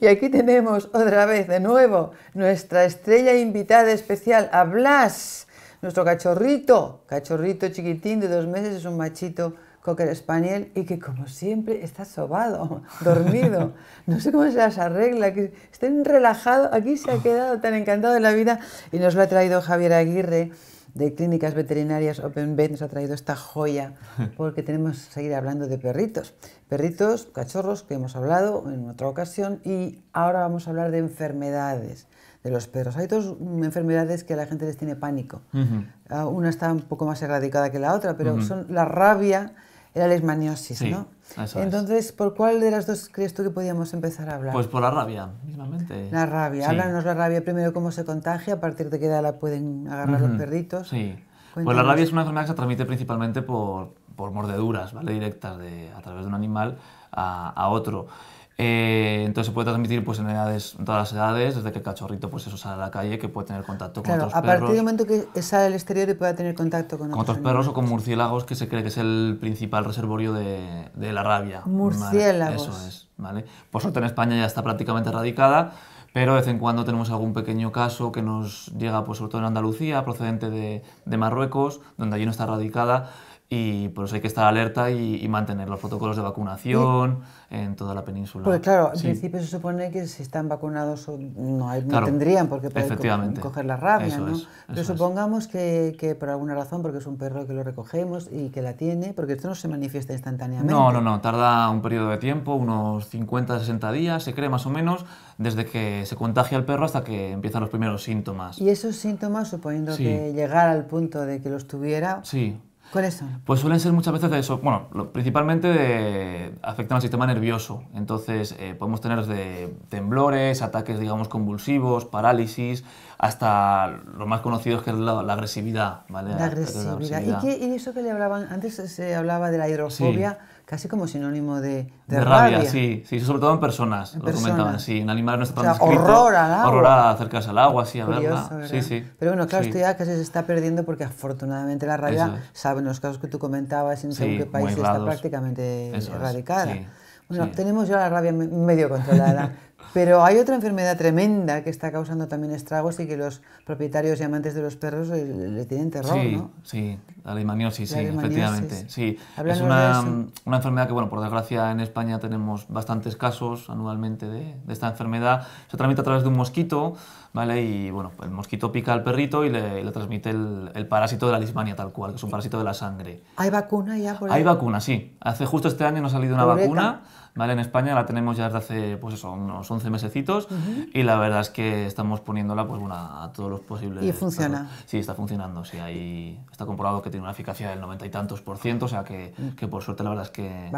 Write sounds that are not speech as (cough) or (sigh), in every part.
Y aquí tenemos otra vez de nuevo nuestra estrella invitada especial, a Blas, nuestro cachorrito, cachorrito chiquitín de dos meses, es un machito cocker español y que como siempre está sobado, (laughs) dormido. No sé cómo se las arregla, que estén relajado. Aquí se ha quedado tan encantado de la vida y nos lo ha traído Javier Aguirre de Clínicas Veterinarias Open nos ha traído esta joya (laughs) porque tenemos que seguir hablando de perritos. Perritos, cachorros, que hemos hablado en otra ocasión y ahora vamos a hablar de enfermedades de los perros. Hay dos enfermedades que a la gente les tiene pánico. Ah, una está un poco más erradicada que la otra, pero son la rabia era leishmaniosis, ¿no? Entonces, ¿por cuál de las dos crees tú que podíamos empezar a hablar? Pues por la rabia, mismamente. La rabia. Háblanos la rabia primero, cómo se contagia, a partir de qué edad la pueden agarrar los perritos. Sí. Pues la rabia es una enfermedad que se transmite principalmente por, por mordeduras, ¿vale? Directas de, a través de un animal a, a otro. Eh, entonces se puede transmitir pues, en, edades, todas las edades, desde que el cachorrito pues, eso sale a la calle, que puede tener contacto con otros a perros. A partir del momento que sale al exterior y pueda tener contacto con, con otros, perros o con murciélagos, que se cree que es el principal reservorio de, la rabia. Murciélagos. Eso es. ¿vale? Por suerte en España ya está prácticamente erradicada, pero de vez en cuando tenemos algún pequeño caso que nos llega, pues, sobre todo en Andalucía, procedente de, de Marruecos, donde allí no está erradicada y por eso hay que estar alerta y, mantener los protocolos de vacunación en toda la península. Pues claro, en principio se supone que si están vacunados no, hay, tendrían porque qué coger la rabia, ¿no? Pero supongamos que, por alguna razón, porque es un perro que lo recogemos y que la tiene, porque esto no se manifiesta instantáneamente. No, no, no, tarda un periodo de tiempo, unos 50, 60 días, se cree más o menos, desde que se contagia el perro hasta que empiezan los primeros síntomas. Y esos síntomas, suponiendo que llegara al punto de que los tuviera... Sí ¿Cuáles son? Pues suelen ser muchas veces de eso. Bueno, principalmente de, afectan al sistema nervioso. Entonces, eh, podemos tener desde temblores, ataques, digamos, convulsivos, parálisis, hasta lo más conocidos que es la, agresividad. ¿vale? La agresividad. ¿Y, eso que le hablaban? Antes se hablaba de la hidrofobia casi como sinónimo de de, rabia, sí, sí, sobre todo en personas, lo comentaban, sí, en animales no está tan horror Horror a acercarse al agua, sí, a verla. Sí, sí. Pero bueno, claro, esto ya casi se está perdiendo porque afortunadamente la rabia, sabe saben los casos que tú comentabas, en sí, qué país está prácticamente erradicada. bueno, tenemos ya la rabia medio controlada, (laughs) Pero hay otra enfermedad tremenda que está causando también estragos y que los propietarios y amantes de los perros le, tienen terror, sí, ¿no? Sí, la leishmaniosis, sí, efectivamente. Sí. Es una, una, enfermedad que, bueno, por desgracia en España tenemos bastantes casos anualmente de, esta enfermedad. Se transmite a través de un mosquito, ¿vale? Y, bueno, el mosquito pica al perrito y le, transmite el, parásito de la leishmania tal cual, que es un parásito de la sangre. ¿Hay vacuna ya por Hay vacuna, sí. Hace justo este año nos ha salido una vacuna, ¿vale? En España la tenemos ya desde hace, pues eso, unos 11 mesecitos y la verdad es que estamos poniéndola pues, bueno, a todos los posibles... Y funciona. Sí, está funcionando, sí, está comprobado que tiene una eficacia del noventa y tantos por ciento, o sea que, mm. por suerte la verdad es que...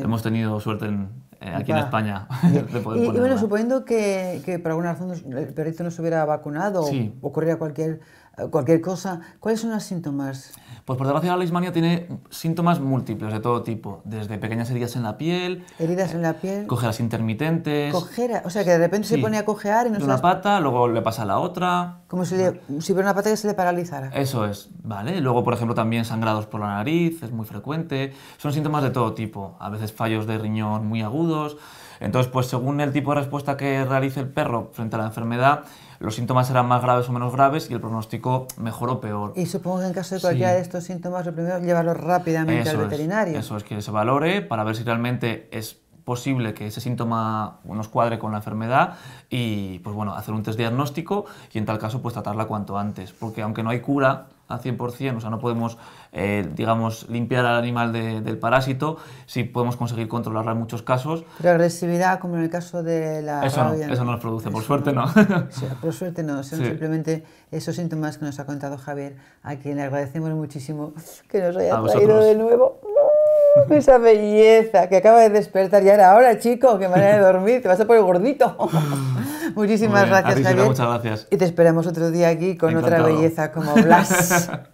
Hemos tenido suerte en, eh, aquí en España. (laughs) y, bueno, suponiendo que, por alguna razón el perrito no se hubiera vacunado o ocurriera cualquier, eh, cualquier cosa, ¿cuáles son los síntomas? Pues por desgracia la leishmania tiene síntomas múltiples de todo tipo, desde pequeñas heridas en la piel, heridas en la eh, piel, cojeras intermitentes, cojeras, o sea que de repente se pone a cojear y no de una pata, luego le pasa a la otra, como si, le, si hubiera una pata que se le paralizara. Eso es, vale. Luego por ejemplo también sangrados por la nariz es muy frecuente, son síntomas de todo tipo, a veces fallos de riñón muy agudos entonces, pues según el tipo de respuesta que realice el perro frente a la enfermedad, los síntomas serán más graves o menos graves y el pronóstico mejor o peor. Y supongo que en caso de cualquiera de estos síntomas, lo primero es llevarlo rápidamente al veterinario. eso es que se valore para ver si realmente es posible que ese síntoma nos cuadre con la enfermedad y pues bueno, hacer un test diagnóstico y en tal caso pues tratarla cuanto antes, porque aunque no hay cura, a 100%, o sea, no podemos, eh, digamos, limpiar al animal del parásito, sí podemos conseguir controlarla en muchos casos. Pero agresividad, como en el caso de la eso eso no nos produce, por suerte no. por suerte no, son simplemente esos síntomas que nos ha contado Javier, a quien le agradecemos muchísimo que nos haya traído de nuevo. (laughs) Esa belleza que acaba de despertar y ahora, ahora chico, qué manera de dormir, te vas a poner gordito. (laughs) (laughs) Muchísimas gracias, Javier. Y te esperamos otro día aquí con otra belleza como Blas. (laughs)